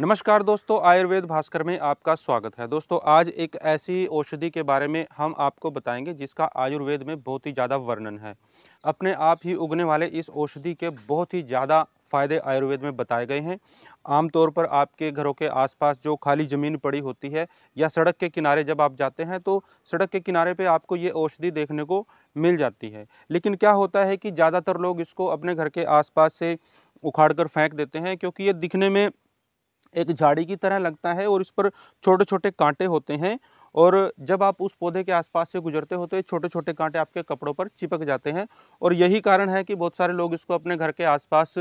नमस्कार दोस्तों आयुर्वेद भास्कर में आपका स्वागत है दोस्तों आज एक ऐसी औषधि के बारे में हम आपको बताएंगे जिसका आयुर्वेद में बहुत ही ज़्यादा वर्णन है अपने आप ही उगने वाले इस औषधि के बहुत ही ज़्यादा फ़ायदे आयुर्वेद में बताए गए हैं आमतौर पर आपके घरों के आसपास जो खाली ज़मीन पड़ी होती है या सड़क के किनारे जब आप जाते हैं तो सड़क के किनारे पर आपको ये औषधि देखने को मिल जाती है लेकिन क्या होता है कि ज़्यादातर लोग इसको अपने घर के आसपास से उखाड़ कर फेंक देते हैं क्योंकि ये दिखने में एक झाड़ी की तरह लगता है और इस पर छोटे छोटे कांटे होते हैं और जब आप उस पौधे के आसपास से गुजरते होते तो हैं छोटे छोटे कांटे आपके कपड़ों पर चिपक जाते हैं और यही कारण है कि बहुत सारे लोग इसको अपने घर के आसपास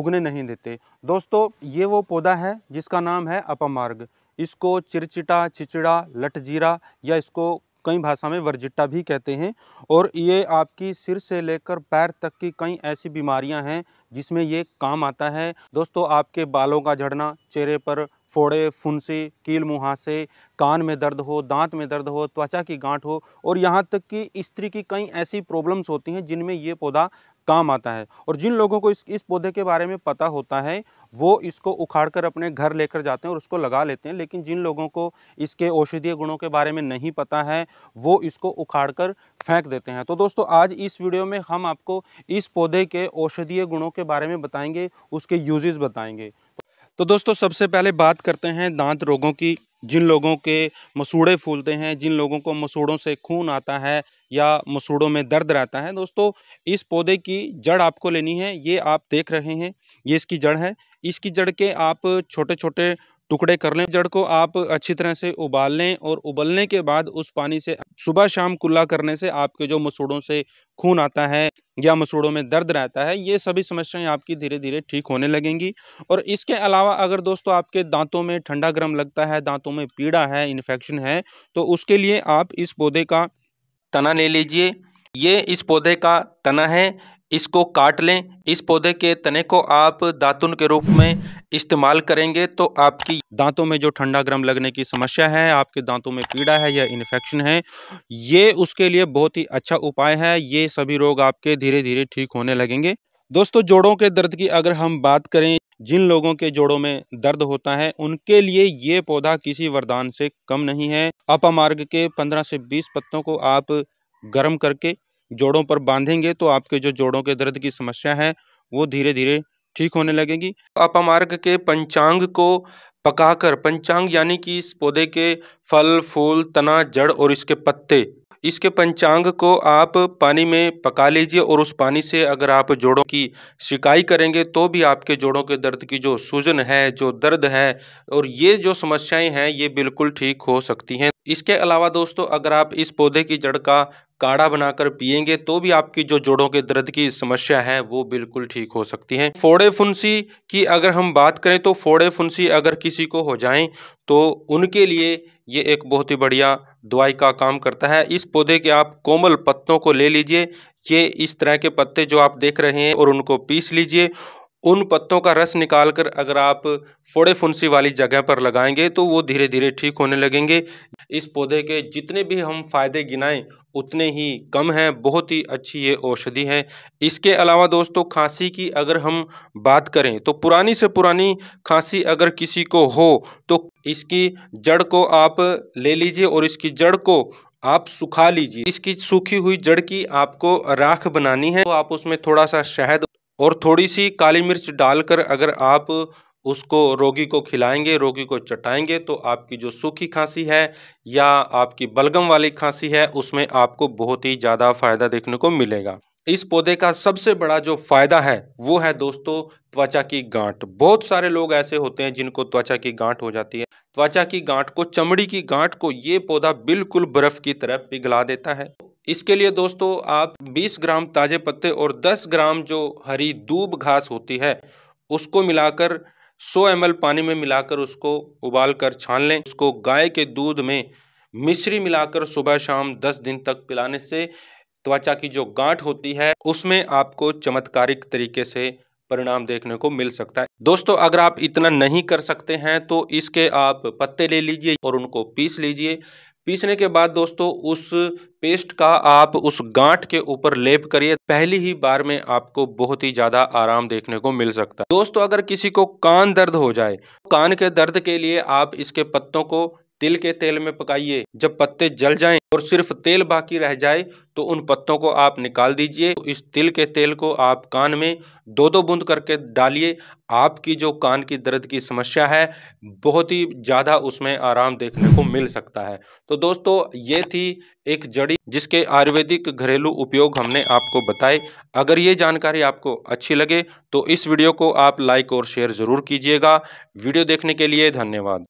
उगने नहीं देते दोस्तों ये वो पौधा है जिसका नाम है अपमार्ग इसको चिरचिटा चिचड़ा लटजीरा या इसको कई भाषा में वर्जिट्टा भी कहते हैं और ये आपकी सिर से लेकर पैर तक की कई ऐसी बीमारियां हैं जिसमें ये काम आता है दोस्तों आपके बालों का झड़ना चेहरे पर फोड़े फुंसी कील मुहासे कान में दर्द हो दांत में दर्द हो त्वचा की गांठ हो और यहाँ तक कि स्त्री की कई ऐसी प्रॉब्लम्स होती हैं जिनमें ये पौधा काम आता है और जिन लोगों को इस इस पौधे के बारे में पता होता है वो इसको उखाड़ कर अपने घर लेकर जाते हैं और उसको लगा लेते हैं लेकिन जिन लोगों को इसके औषधीय गुणों के बारे में नहीं पता है वो इसको उखाड़ कर फेंक देते हैं तो दोस्तों आज इस वीडियो में हम आपको इस पौधे के औषधीय गुणों के बारे में बताएंगे उसके यूजेज़ बताएंगे तो दोस्तों सबसे पहले बात करते हैं दांत रोगों की जिन लोगों के मसूड़े फूलते हैं जिन लोगों को मसूड़ों से खून आता है या मसूड़ों में दर्द रहता है दोस्तों इस पौधे की जड़ आपको लेनी है ये आप देख रहे हैं ये इसकी जड़ है इसकी जड़ के आप छोटे छोटे टुकड़े कर लें जड़ को आप अच्छी तरह से उबाल लें और उबलने के बाद उस पानी से सुबह शाम कुल्ला करने से आपके जो मसूड़ों से खून आता है या मसूड़ों में दर्द रहता है ये सभी समस्याएं आपकी धीरे धीरे ठीक होने लगेंगी और इसके अलावा अगर दोस्तों आपके दांतों में ठंडा गर्म लगता है दांतों में पीड़ा है इन्फेक्शन है तो उसके लिए आप इस पौधे का तना ले लीजिए ये इस पौधे का तना है इसको काट लें इस पौधे के तने को आप दातुन के रूप में इस्तेमाल करेंगे तो आपकी दांतों में जो ठंडा गर्म लगने की समस्या है आपके दांतों में पीड़ा है या इन्फेक्शन है ये उसके लिए बहुत ही अच्छा उपाय है ये सभी रोग आपके धीरे धीरे ठीक होने लगेंगे दोस्तों जोड़ों के दर्द की अगर हम बात करें जिन लोगों के जोड़ों में दर्द होता है उनके लिए ये पौधा किसी वरदान से कम नहीं है अपमार्ग के 15 से 20 पत्तों को आप गर्म करके जोड़ों पर बांधेंगे तो आपके जो जोड़ों के दर्द की समस्या है वो धीरे धीरे ठीक होने लगेगी अपमार्ग के पंचांग को पकाकर पंचांग यानी कि इस पौधे के फल फूल तना जड़ और इसके पत्ते इसके पंचांग को आप पानी में पका लीजिए और उस पानी से अगर आप जोड़ों की शिकाई करेंगे तो भी आपके जोड़ों के दर्द की जो सूजन है जो दर्द है और ये जो समस्याएं हैं ये बिल्कुल ठीक हो सकती हैं इसके अलावा दोस्तों अगर आप इस पौधे की जड़ का काढ़ा बनाकर पिएंगे तो भी आपकी जो जोड़ों के दर्द की समस्या है वो बिल्कुल ठीक हो सकती है फोड़े फुंसी की अगर हम बात करें तो फोड़े फुंसी अगर किसी को हो जाएं तो उनके लिए ये एक बहुत ही बढ़िया दवाई का काम करता है इस पौधे के आप कोमल पत्तों को ले लीजिए ये इस तरह के पत्ते जो आप देख रहे हैं और उनको पीस लीजिए उन पत्तों का रस निकालकर अगर आप फोड़े फुंसी वाली जगह पर लगाएंगे तो वो धीरे धीरे ठीक होने लगेंगे इस पौधे के जितने भी हम फ़ायदे गिनाएं उतने ही कम हैं बहुत ही अच्छी ये औषधि है इसके अलावा दोस्तों खांसी की अगर हम बात करें तो पुरानी से पुरानी खांसी अगर किसी को हो तो इसकी जड़ को आप ले लीजिए और इसकी जड़ को आप सुखा लीजिए इसकी सूखी हुई जड़ की आपको राख बनानी है तो आप उसमें थोड़ा सा शहद और थोड़ी सी काली मिर्च डालकर अगर आप उसको रोगी को खिलाएंगे रोगी को चटाएंगे तो आपकी जो सूखी खांसी है या आपकी बलगम वाली खांसी है उसमें आपको बहुत ही ज़्यादा फ़ायदा देखने को मिलेगा इस पौधे का सबसे बड़ा जो फ़ायदा है वो है दोस्तों त्वचा की गांठ बहुत सारे लोग ऐसे होते हैं जिनको त्वचा की गांठ हो जाती है त्वचा की गांठ को चमड़ी की गांठ को ये पौधा बिल्कुल बर्फ़ की तरह पिघला देता है इसके लिए दोस्तों आप 20 ग्राम ताजे पत्ते और 10 ग्राम जो हरी दूब घास होती है उसको मिलाकर 100 एम पानी में मिलाकर उसको उबाल कर छान लें उसको गाय के दूध में मिश्री मिलाकर सुबह शाम 10 दिन तक पिलाने से त्वचा की जो गांठ होती है उसमें आपको चमत्कारिक तरीके से परिणाम देखने को मिल सकता है दोस्तों अगर आप इतना नहीं कर सकते हैं तो इसके आप पत्ते ले लीजिए और उनको पीस लीजिए पीसने के बाद दोस्तों उस पेस्ट का आप उस गांठ के ऊपर लेप करिए पहली ही बार में आपको बहुत ही ज़्यादा आराम देखने को मिल सकता है दोस्तों अगर किसी को कान दर्द हो जाए कान के दर्द के लिए आप इसके पत्तों को तिल के तेल में पकाइए जब पत्ते जल जाएं और सिर्फ तेल बाकी रह जाए तो उन पत्तों को आप निकाल दीजिए तो इस तिल के तेल को आप कान में दो दो बूंद करके डालिए आपकी जो कान की दर्द की समस्या है बहुत ही ज़्यादा उसमें आराम देखने को मिल सकता है तो दोस्तों ये थी एक जड़ी जिसके आयुर्वेदिक घरेलू उपयोग हमने आपको बताए अगर ये जानकारी आपको अच्छी लगे तो इस वीडियो को आप लाइक और शेयर ज़रूर कीजिएगा वीडियो देखने के लिए धन्यवाद